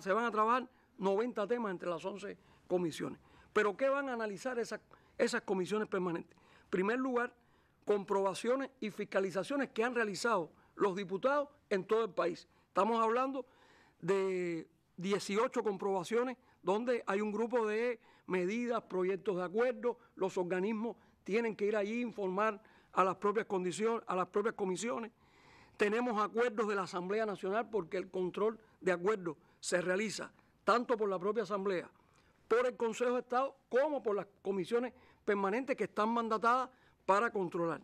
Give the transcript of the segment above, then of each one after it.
se van a trabajar 90 temas entre las 11 comisiones. Pero ¿qué van a analizar esas, esas comisiones permanentes? En primer lugar, comprobaciones y fiscalizaciones que han realizado los diputados en todo el país. Estamos hablando de 18 comprobaciones donde hay un grupo de medidas, proyectos de acuerdo, los organismos tienen que ir allí informar a las propias condiciones, a las propias comisiones. Tenemos acuerdos de la Asamblea Nacional porque el control de acuerdos se realiza tanto por la propia Asamblea, por el Consejo de Estado, como por las comisiones permanentes que están mandatadas para controlar.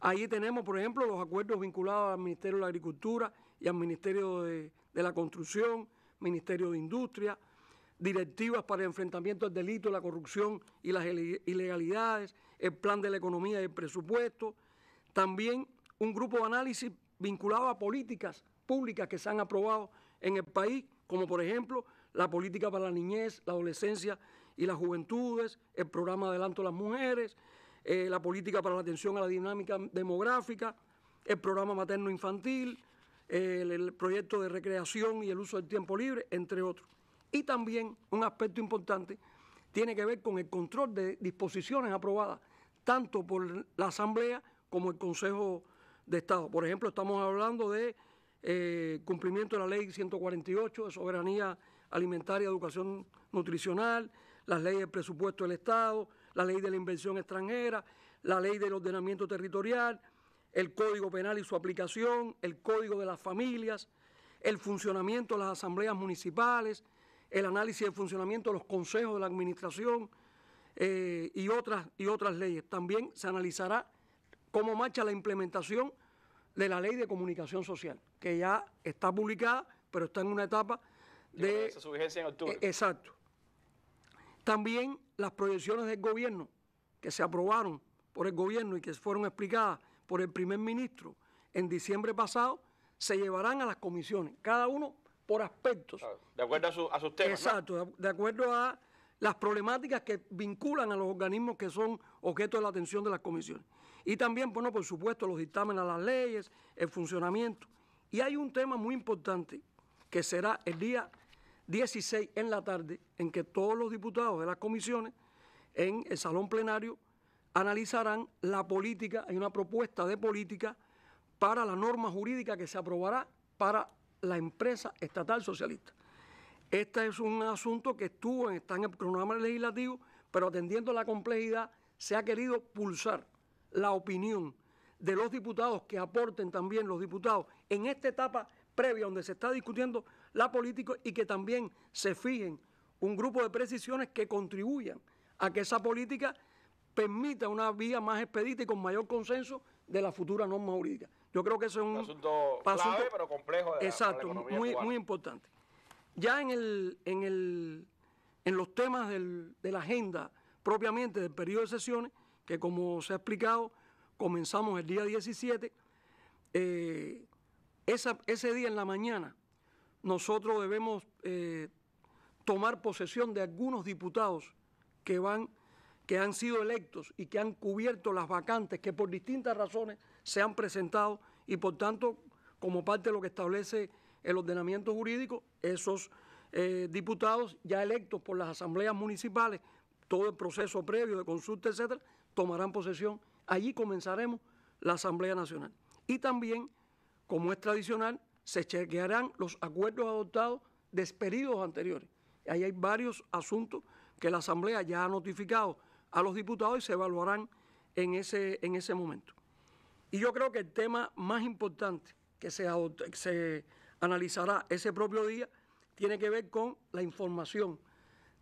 Ahí tenemos, por ejemplo, los acuerdos vinculados al Ministerio de la Agricultura y al Ministerio de, de la Construcción, Ministerio de Industria, directivas para el enfrentamiento al delito, la corrupción y las ilegalidades, el plan de la economía y el presupuesto, también un grupo de análisis vinculado a políticas públicas que se han aprobado en el país como por ejemplo la política para la niñez, la adolescencia y las juventudes, el programa Adelanto a las Mujeres, eh, la política para la atención a la dinámica demográfica, el programa materno-infantil, el proyecto de recreación y el uso del tiempo libre, entre otros. Y también un aspecto importante tiene que ver con el control de disposiciones aprobadas tanto por la Asamblea como el Consejo de Estado. Por ejemplo, estamos hablando de eh, cumplimiento de la ley 148 de soberanía alimentaria, educación nutricional, las leyes del presupuesto del Estado, la ley de la inversión extranjera, la ley del ordenamiento territorial, el Código Penal y su aplicación, el Código de las Familias, el funcionamiento de las asambleas municipales, el análisis del funcionamiento de los consejos de la administración eh, y, otras, y otras leyes. También se analizará cómo marcha la implementación de la ley de comunicación social, que ya está publicada, pero está en una etapa de... Esa vigencia en octubre. E, exacto. También las proyecciones del gobierno que se aprobaron por el gobierno y que fueron explicadas por el primer ministro en diciembre pasado, se llevarán a las comisiones, cada uno por aspectos. De acuerdo a, sus temas. Exacto, de acuerdo a las problemáticas que vinculan a los organismos que son objeto de la atención de las comisiones. Y también, bueno, por supuesto, los dictámenes a las leyes, el funcionamiento. Y hay un tema muy importante que será el día 16 en la tarde, en que todos los diputados de las comisiones en el salón plenario analizarán la política, hay una propuesta de política para la norma jurídica que se aprobará para la empresa estatal socialista. Este es un asunto que estuvo en, está en el programa legislativo, pero atendiendo la complejidad, se ha querido pulsar la opinión de los diputados que aporten también los diputados en esta etapa previa donde se está discutiendo la política y que también se fijen un grupo de precisiones que contribuyan a que esa política permita una vía más expedita y con mayor consenso de la futura norma jurídica. Yo creo que eso es un, asunto, clave, pero complejo. exacto, muy, muy importante. Ya en, el, en, los temas de la agenda propiamente del periodo de sesiones, que como se ha explicado, comenzamos el día 17, eh, ese día en la mañana nosotros debemos eh, tomar posesión de algunos diputados que van que han sido electos y que han cubierto las vacantes que por distintas razones se han presentado y por tanto, como parte de lo que establece el ordenamiento jurídico, esos eh, diputados ya electos por las asambleas municipales, todo el proceso previo de consulta, etcétera, tomarán posesión. Allí comenzaremos la Asamblea Nacional. Y también, como es tradicional, se chequearán los acuerdos adoptados de periodos anteriores. Ahí hay varios asuntos que la Asamblea ya ha notificado a los diputados y se evaluarán en ese, en ese momento. Y yo creo que el tema más importante que se, que se analizará ese propio día tiene que ver con la información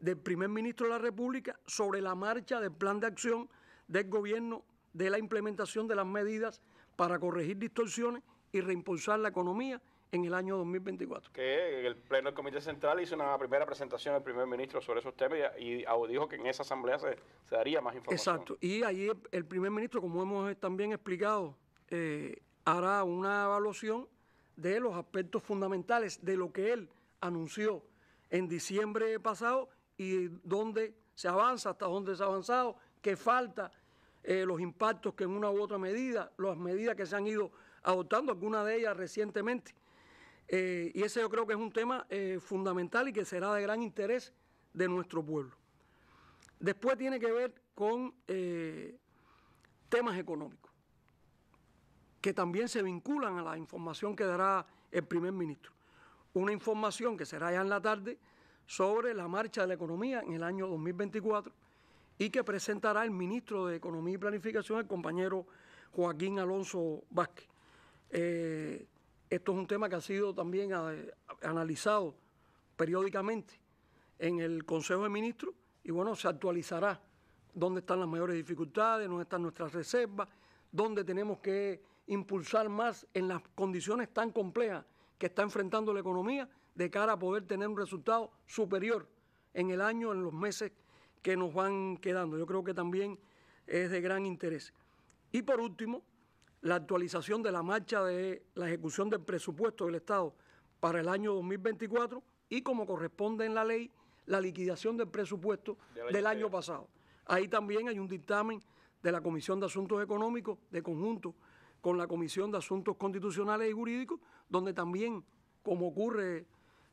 del primer ministro de la República sobre la marcha del plan de acción del gobierno de la implementación de las medidas para corregir distorsiones y reimpulsar la economía en el año 2024. Que el Pleno del Comité Central hizo una primera presentación del primer ministro sobre esos temas y, dijo que en esa asamblea se, daría más información. Exacto. Y ahí el primer ministro, como hemos también explicado, eh, hará una evaluación de los aspectos fundamentales de lo que él anunció en diciembre pasado y dónde se avanza, hasta dónde se ha avanzado, qué falta, eh, los impactos que en una u otra medida, las medidas que se han ido adoptando, alguna de ellas recientemente. Eh, y ese yo creo que es un tema eh, fundamental y que será de gran interés de nuestro pueblo. Después tiene que ver con temas económicos que también se vinculan a la información que dará el primer ministro. Una información que será ya en la tarde sobre la marcha de la economía en el año 2024 y que presentará el ministro de Economía y Planificación, el compañero Joaquín Alonso Vázquez. Eh, esto es un tema que ha sido también eh, analizado periódicamente en el Consejo de Ministros y bueno, se actualizará dónde están las mayores dificultades, dónde están nuestras reservas, dónde tenemos que impulsar más en las condiciones tan complejas que está enfrentando la economía de cara a poder tener un resultado superior en el año, en los meses que nos van quedando. Yo creo que también es de gran interés. Y por último, la actualización de la marcha de la ejecución del presupuesto del Estado para el año 2024 y como corresponde en la ley, la liquidación del presupuesto del año pasado. Ahí también hay un dictamen de la Comisión de Asuntos Económicos de conjunto con la Comisión de Asuntos Constitucionales y Jurídicos, donde también, como ocurre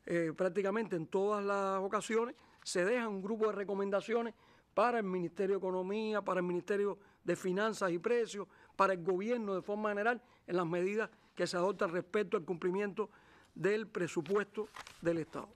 eh, prácticamente en todas las ocasiones, se deja un grupo de recomendaciones para el Ministerio de Economía, para el Ministerio de Finanzas y Precios, para el gobierno de forma general, en las medidas que se adoptan respecto al cumplimiento del presupuesto del Estado.